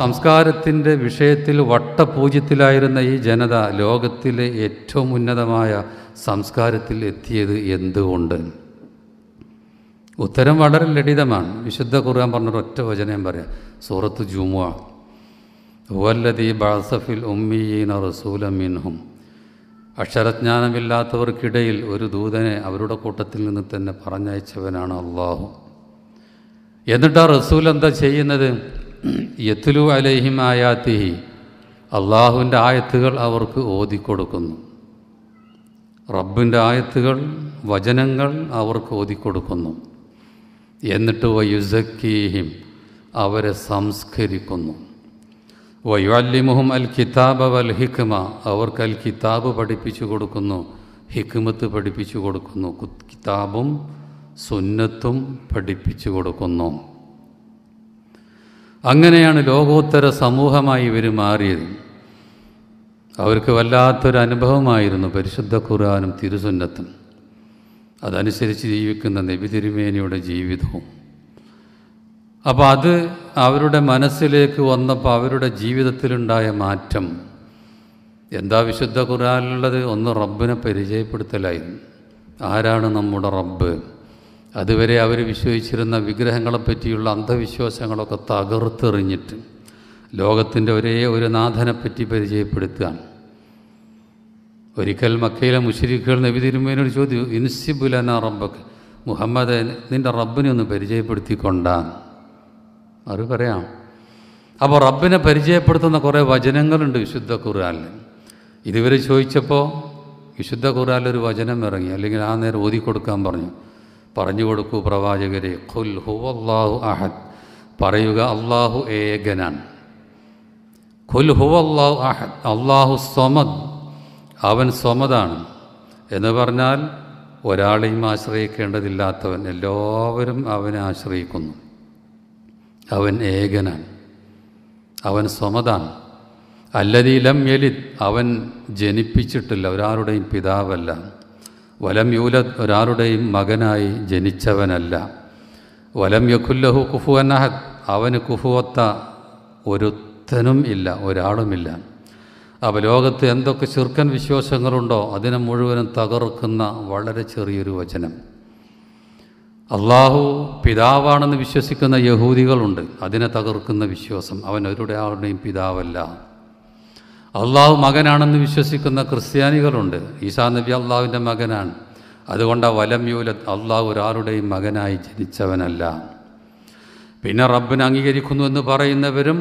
സംസ്കാരത്തിൻ്റെ വിഷയത്തിൽ വട്ടപൂജ്യത്തിലായിരുന്ന ഈ ജനത ലോകത്തിലെ ഏറ്റവും ഉന്നതമായ സംസ്കാരത്തിൽ എത്തിയത് എന്തുകൊണ്ട് ഉത്തരം വളരെ ലളിതമാണ് വിശുദ്ധ ഖുർആൻ പറഞ്ഞൊരു ഒറ്റ വചനം പറയാം സൂറത്ത് ജുമുഅ ബാസഫിൽ ഉമ്മീന റസൂല മിൻഹും അക്ഷരജ്ഞാനമില്ലാത്തവർക്കിടയിൽ ഒരു ദൂതനെ അവരുടെ കൂട്ടത്തിൽ നിന്ന് തന്നെ പറഞ്ഞയച്ചവനാണ് അള്ളാഹു എന്നിട്ട് ആ റസൂൽ എന്താ ചെയ്യുന്നത് യത്തുലു അലൈഹിം ആയാത്തിഹി അള്ളാഹുവിൻ്റെ ആയത്തുകൾ അവർക്ക് ഓതിക്കൊടുക്കുന്നു റബ്ബിൻ്റെ ആയത്തുകൾ വചനങ്ങൾ അവർക്ക് ഓതിക്കൊടുക്കുന്നു എന്നിട്ട് വയുസക്കീഹിം അവരെ സംസ്കരിക്കുന്നു വയുഅല്ലിമുഹും അൽ കിതാബ് വൽ ഹിക്മ അവർക്ക് അൽ കിതാബ് പഠിപ്പിച്ചു കൊടുക്കുന്നു ഹിക്മത്ത് പഠിപ്പിച്ചു കൊടുക്കുന്നു കിതാബും സുന്നത്തും പഠിപ്പിച്ചു കൊടുക്കുന്നു അങ്ങനെയാണ് ലോകോത്തര സമൂഹമായി ഇവർ മാറിയത് അവർക്ക് വല്ലാത്തൊരു അനുഭവമായിരുന്നു പരിശുദ്ധ ഖുർആാനും തിരുസുന്നത്തും അതനുസരിച്ച് ജീവിക്കുന്ന നബി തിരുമേനിയുടെ ജീവിതവും അപ്പോൾ അത് അവരുടെ മനസ്സിലേക്ക് വന്നപ്പോൾ അവരുടെ ജീവിതത്തിലുണ്ടായ മാറ്റം എന്താ വിശുദ്ധ ഖുർആാനുള്ളത് ഒന്ന് റബ്ബിനെ പരിചയപ്പെടുത്തലായിരുന്നു ആരാണ് നമ്മുടെ റബ്ബ് അതുവരെ അവർ വിശ്വസിച്ചിരുന്ന വിഗ്രഹങ്ങളെ പറ്റിയുള്ള അന്ധവിശ്വാസങ്ങളൊക്കെ തകർത്തെറിഞ്ഞിട്ട് ലോകത്തിൻ്റെ ഒരേ ഒരു നാഥനെപ്പറ്റി പരിചയപ്പെടുത്തുക ഒരിക്കൽ മക്കയിലെ മുഷരിഖുകൾ നബി തിരുമേനോട് ചോദ്യം ഇൻസിബുലന റബ്ബക്ക് മുഹമ്മദ് നിൻ്റെ റബ്ബിനെ ഒന്ന് പരിചയപ്പെടുത്തിക്കൊണ്ടാണ് അത് പറയാം അപ്പോൾ റബ്ബിനെ പരിചയപ്പെടുത്തുന്ന കുറേ വചനങ്ങളുണ്ട് വിശുദ്ധ ഖുർആാനിൽ ഇതുവരെ ചോദിച്ചപ്പോൾ വിശുദ്ധ ഖുർആാനിൽ ഒരു വചനം ഇറങ്ങി അല്ലെങ്കിൽ ആ നേരം ഓതി കൊടുക്കാൻ പറഞ്ഞു പറഞ്ഞു കൊടുക്കൂ പ്രവാചകരെ ഖുൽ ഹുവല്ലാഹു അഹദ് പറയുക അള്ളാഹു ഏകനാണ് ഖുൽ ഹുവല്ലാഹു അഹദ് അള്ളാഹു സ്വമദ് അവൻ സ്വമദാണ് എന്ന് പറഞ്ഞാൽ ഒരാളെയും ആശ്രയിക്കേണ്ടതില്ലാത്തവൻ എല്ലാവരും അവനെ ആശ്രയിക്കുന്നു അവൻ ഏകനാണ് അവൻ സ്വമതാണ് അല്ലതീലം എലിത് അവൻ ജനിപ്പിച്ചിട്ടില്ല ഒരാളുടെയും പിതാവല്ല വലം യൂലദ് ഒരാളുടെയും മകനായി ജനിച്ചവനല്ല വലം യഖുല്ലഹു കുഫു അഹദ് അവന് കുഫുവത്ത ഒരുത്തനും ഇല്ല ഒരാളുമില്ല അപ്പോൾ ലോകത്ത് എന്തൊക്കെ ചെറുക്കൻ വിശ്വാസങ്ങളുണ്ടോ അതിനെ മുഴുവനും തകർക്കുന്ന വളരെ ചെറിയൊരു വചനം അള്ളാഹു പിതാവാണെന്ന് വിശ്വസിക്കുന്ന യഹൂദികളുണ്ട് അതിനെ തകർക്കുന്ന വിശ്വാസം അവൻ ഒരുടെ ആളുടെയും പിതാവല്ല അള്ളാഹു മകനാണെന്ന് വിശ്വസിക്കുന്ന ക്രിസ്ത്യാനികളുണ്ട് ഈസാ നബി അള്ളാഹുവിൻ്റെ മകനാണ് അതുകൊണ്ട് വലം യൂല അള്ളാഹു ഒരാളുടെയും മകനായി ജനിച്ചവനല്ല പിന്നെ റബ്ബിനെ അംഗീകരിക്കുന്നു എന്ന് പറയുന്നവരും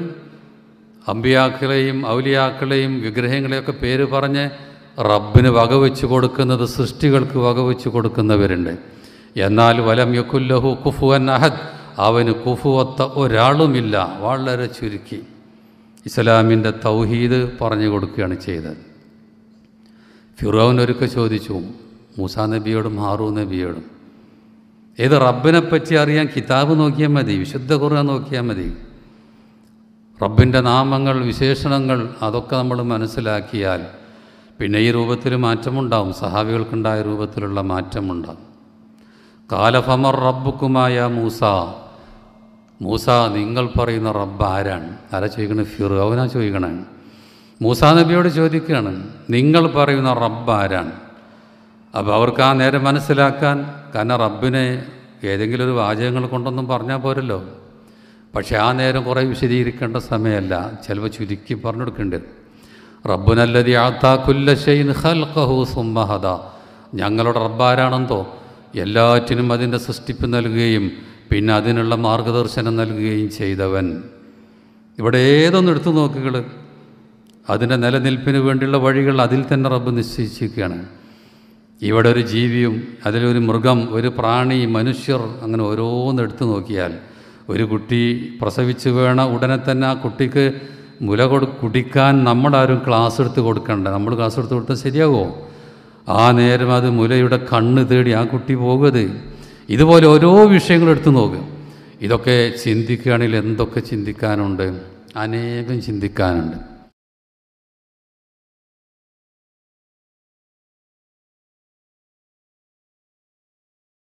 അമ്പിയാക്കളെയും ഔലിയാക്കളെയും വിഗ്രഹങ്ങളെയൊക്കെ പേര് പറഞ്ഞ് റബ്ബിന് വകവെച്ച് കൊടുക്കുന്നത് സൃഷ്ടികൾക്ക് വകവെച്ച് കൊടുക്കുന്നവരുണ്ട് എന്നാൽ വലം യക്കുല്ലഹു കുഫുവൻ അഹദ് അവന് കുഫുവത്ത ഒരാളുമില്ല വളരെ ചുരുക്കി ഇസ്ലാമിൻ്റെ തൗഹീദ് പറഞ്ഞു കൊടുക്കുകയാണ് ചെയ്തത് ഫിറോൻ ഒരുക്കെ ചോദിച്ചു മൂസാ നബിയോടും ഹാറൂ നബിയോടും ഏത് റബ്ബിനെ പറ്റി അറിയാൻ കിതാബ് നോക്കിയാൽ മതി വിശുദ്ധ ഖുർആൻ നോക്കിയാൽ മതി റബ്ബിൻ്റെ നാമങ്ങൾ വിശേഷണങ്ങൾ അതൊക്കെ നമ്മൾ മനസ്സിലാക്കിയാൽ പിന്നെ ഈ രൂപത്തിൽ മാറ്റമുണ്ടാവും സഹാബികൾക്കുണ്ടായ രൂപത്തിലുള്ള മാറ്റമുണ്ടാവും കാലഫമർ റബ്ബുക്കുമായ മൂസ മൂസ നിങ്ങൾ പറയുന്ന റബ്ബ് ആരാണ് ആരാ ചോദിക്കണേ ഫിറോവനാ ചോദിക്കണേ മൂസ നബിയോട് ചോദിക്കുകയാണ് നിങ്ങൾ പറയുന്ന റബ്ബ് ആരാണ് അപ്പോൾ അവർക്ക് ആ നേരം മനസ്സിലാക്കാൻ കാരണം റബ്ബിനെ ഏതെങ്കിലും ഒരു വാചകങ്ങൾ കൊണ്ടൊന്നും പറഞ്ഞാൽ പോരല്ലോ പക്ഷേ ആ നേരം കുറേ വിശദീകരിക്കേണ്ട സമയമല്ല ചിലപ്പോൾ ചുരുക്കി പറഞ്ഞു കൊടുക്കേണ്ടി റബ്ബുനല്ലതി കുല്ലശൈൻ ഹൽക്കഹു സുമ്മഹദ ഞങ്ങളുടെ റബ്ബാരാണെന്തോ എല്ലാറ്റിനും അതിൻ്റെ സൃഷ്ടിപ്പ് നൽകുകയും പിന്നെ അതിനുള്ള മാർഗദർശനം നൽകുകയും ചെയ്തവൻ ഇവിടെ ഏതൊന്നും എടുത്തു നോക്കുകൾ അതിൻ്റെ നിലനിൽപ്പിന് വേണ്ടിയുള്ള വഴികൾ അതിൽ തന്നെ റബ്ബ് നിശ്ചയിച്ചിരിക്കുകയാണ് ഇവിടെ ഒരു ജീവിയും അതിലൊരു മൃഗം ഒരു പ്രാണി മനുഷ്യർ അങ്ങനെ ഓരോന്ന് എടുത്തു നോക്കിയാൽ ഒരു കുട്ടി പ്രസവിച്ചു വേണ ഉടനെ തന്നെ ആ കുട്ടിക്ക് മുല കൊടു കുടിക്കാൻ നമ്മളാരും ക്ലാസ് എടുത്ത് കൊടുക്കണ്ട നമ്മൾ ക്ലാസ് എടുത്ത് കൊടുത്താൽ ശരിയാകുമോ ആ നേരം അത് മുലയുടെ കണ്ണ് തേടി ആ കുട്ടി പോകരുത് ഇതുപോലെ ഓരോ വിഷയങ്ങൾ എടുത്തു നോക്കും ഇതൊക്കെ ചിന്തിക്കുകയാണെങ്കിൽ എന്തൊക്കെ ചിന്തിക്കാനുണ്ട് അനേകം ചിന്തിക്കാനുണ്ട്